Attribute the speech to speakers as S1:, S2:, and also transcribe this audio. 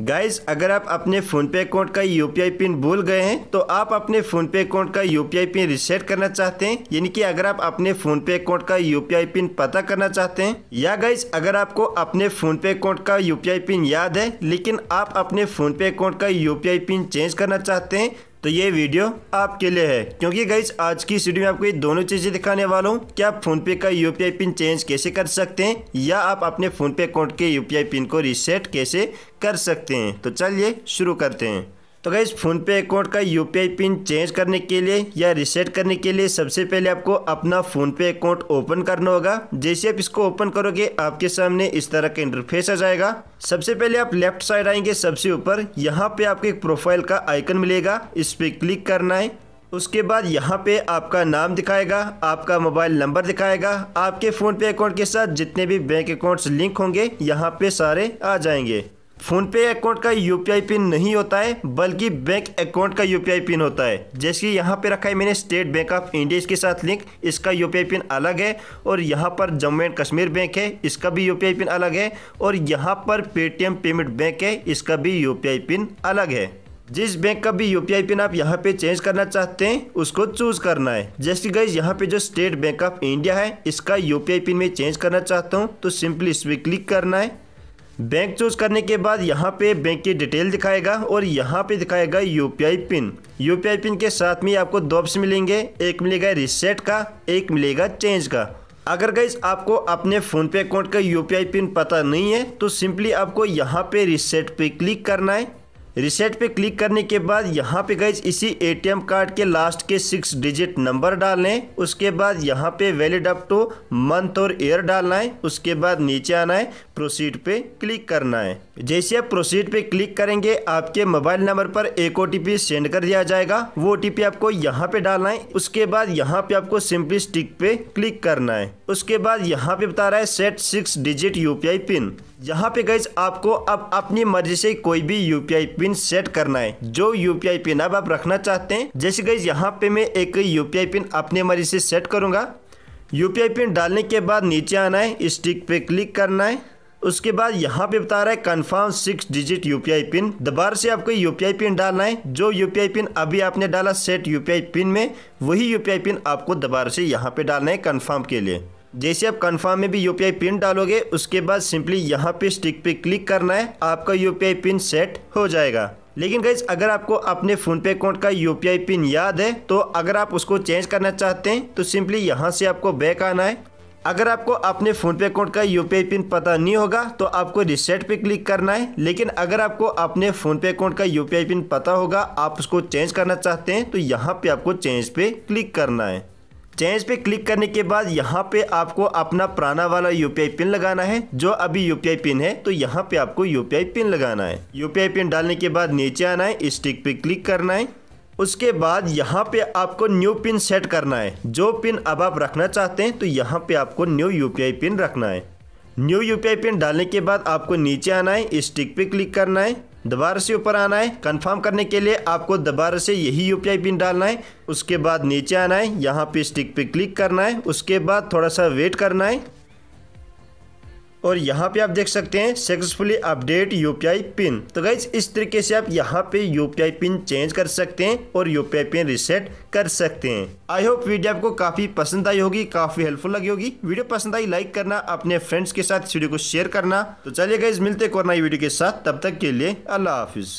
S1: guys अगर आप अपने फ़ोनपे अकाउंट का यूपीआई पिन भूल गए हैं तो आप अपने फ़ोनपे अकाउंट का यूपीआई पिन रिसेट करना चाहते हैं यानी कि अगर आप अपने फ़ोनपे अकाउंट का यूपीआई पिन पता करना चाहते हैं या गाइज अगर आपको अपने फ़ोनपे अकाउंट का यूपीआई पिन याद है लेकिन आप अपने फ़ोनपे अकाउंट का यूपीआई पिन चेंज करना चाहते हैं तो ये वीडियो आपके लिए है क्योंकि गाइज आज की वीडियो में आपको ये दोनों चीज़ें दिखाने वाला हूँ क्या आप पे का यूपीआई पिन चेंज कैसे कर सकते हैं या आप अपने फोनपे अकाउंट के यूपीआई पिन को रिसेट कैसे कर सकते हैं तो चलिए शुरू करते हैं तो गई पे अकाउंट का यू पिन चेंज करने के लिए या रिसेट करने के लिए सबसे पहले आपको अपना फोन पे अकाउंट ओपन करना होगा जैसे आप इसको ओपन करोगे आपके सामने इस तरह का इंटरफेस आ जाएगा सबसे पहले आप लेफ्ट साइड आएंगे सबसे ऊपर यहाँ पे आपको एक प्रोफाइल का आइकन मिलेगा इस पे क्लिक करना है उसके बाद यहाँ पे आपका नाम दिखाएगा आपका मोबाइल नंबर दिखाएगा आपके फ़ोन पे अकाउंट के साथ जितने भी बैंक अकाउंट्स लिंक होंगे यहाँ पे सारे आ जाएंगे फ़ोनपे अकाउंट का यूपीआई पिन नहीं होता है बल्कि बैंक अकाउंट का यूपीआई पिन होता है जैसे कि यहाँ पे रखा है मैंने स्टेट बैंक ऑफ इंडिया इसके साथ लिंक इसका यूपीआई पिन अलग है और यहाँ पर जम्मू एंड कश्मीर बैंक है इसका भी यूपीआई पिन अलग है और यहाँ पर पेटीएम पेमेंट बैंक है इसका भी यू पिन अलग है जिस बैंक का भी यूपीआई पिन आप यहाँ पे चेंज करना चाहते हैं उसको चूज करना है जैसे गई यहाँ पे जो स्टेट बैंक ऑफ इंडिया है इसका यूपीआई पिन में चेंज करना चाहता हूँ तो सिंपली इस पर क्लिक करना है बैंक चूज करने के बाद यहाँ पे बैंक की डिटेल दिखाएगा और यहाँ पे दिखाएगा यू पिन यू पिन के साथ में आपको दो ऑप्शन मिलेंगे एक मिलेगा रिसेट का एक मिलेगा चेंज का अगर गई आपको अपने फ़ोन पे अकाउंट का यू पिन पता नहीं है तो सिंपली आपको यहाँ पे रिसेट पे क्लिक करना है रिसेट पे क्लिक करने के बाद यहाँ पे गई इसी ए कार्ड के लास्ट के सिक्स डिजिट नंबर डालने उसके बाद यहाँ पे वैलिड अप टू मंथ और ईयर डालना है उसके बाद नीचे आना है प्रोसीड पे क्लिक करना है जैसे आप प्रोसीड पे क्लिक करेंगे आपके मोबाइल नंबर पर एक ओ सेंड कर दिया जाएगा वो ओ आपको यहाँ पे डालना है उसके बाद यहाँ पे आपको सिंपली स्टिक पे क्लिक करना है उसके बाद यहाँ पे बता रहा है set six digit UPI pin यहाँ पे गई आपको अब अपनी मर्जी से कोई भी यूपीआई पिन सेट करना है जो यूपीआई पिन अब आप रखना चाहते हैं जैसे गई यहाँ पे मैं एक यूपीआई पिन अपनी मर्जी से सेट करूँगा यूपीआई पिन डालने के बाद नीचे आना है स्टिक पे क्लिक करना है उसके बाद यहाँ पे बता रहा है confirm six digit UPI pin दोबारा से आपको यूपीआई पिन डालना है जो यूपीआई पिन अभी आपने डाला सेट यूपीआई पिन में वही यूपीआई पिन आपको दोबारा से यहाँ पे डालना है कंफर्म के लिए जैसे आप कंफर्म में भी यूपीआई पिन डालोगे उसके बाद सिंपली यहाँ पे स्टिक पे क्लिक करना है आपका यूपीआई पिन सेट हो जाएगा लेकिन गैस अगर आपको अपने फोन पे अकाउंट का यूपीआई पिन याद है तो अगर आप उसको चेंज करना चाहते हैं तो सिंपली यहाँ से आपको बैक आना है अगर आपको अपने फोन पे अकाउंट का यू पिन पता नहीं होगा तो आपको रिसेट पे क्लिक करना है लेकिन अगर आपको अपने फोन पे अकाउंट का यू पिन पता होगा आप उसको चेंज करना चाहते हैं तो यहाँ पे आपको चेंज पे क्लिक करना है चेंज पे क्लिक करने के बाद यहाँ पे आपको अपना पुराना वाला यूपीआई पिन लगाना है जो अभी यूपीआई पिन है तो यहाँ पे आपको यू पिन लगाना है यूपीआई पिन डालने के बाद नीचे आना है स्टिक पे क्लिक करना है उसके बाद यहाँ पे आपको न्यू पिन सेट करना है जो पिन अब आप रखना चाहते हैं तो यहाँ पे आपको न्यू यू पिन रखना है न्यू यू पिन डालने के बाद आपको नीचे आना है स्टिक पे क्लिक करना है दोबारा से ऊपर आना है कंफर्म करने के लिए आपको दोबारा से यही यू पिन डालना है उसके बाद नीचे आना है यहाँ पे स्टिक पे क्लिक करना है उसके बाद थोड़ा सा वेट करना है और यहाँ पे आप देख सकते हैं सक्सेसफुली अपडेट यूपीआई पिन तो गाइज इस तरीके से आप यहाँ पे यूपीआई पिन चेंज कर सकते हैं और यूपीआई पिन रिसेट कर सकते हैं आई होप वीडियो आपको काफी पसंद आई होगी काफी हेल्पफुल लगी होगी वीडियो पसंद आई लाइक करना अपने फ्रेंड्स के साथ इस वीडियो को शेयर करना तो चलिए गाइज मिलते कोरोना वीडियो के साथ तब तक के लिए अल्लाह हाफिज़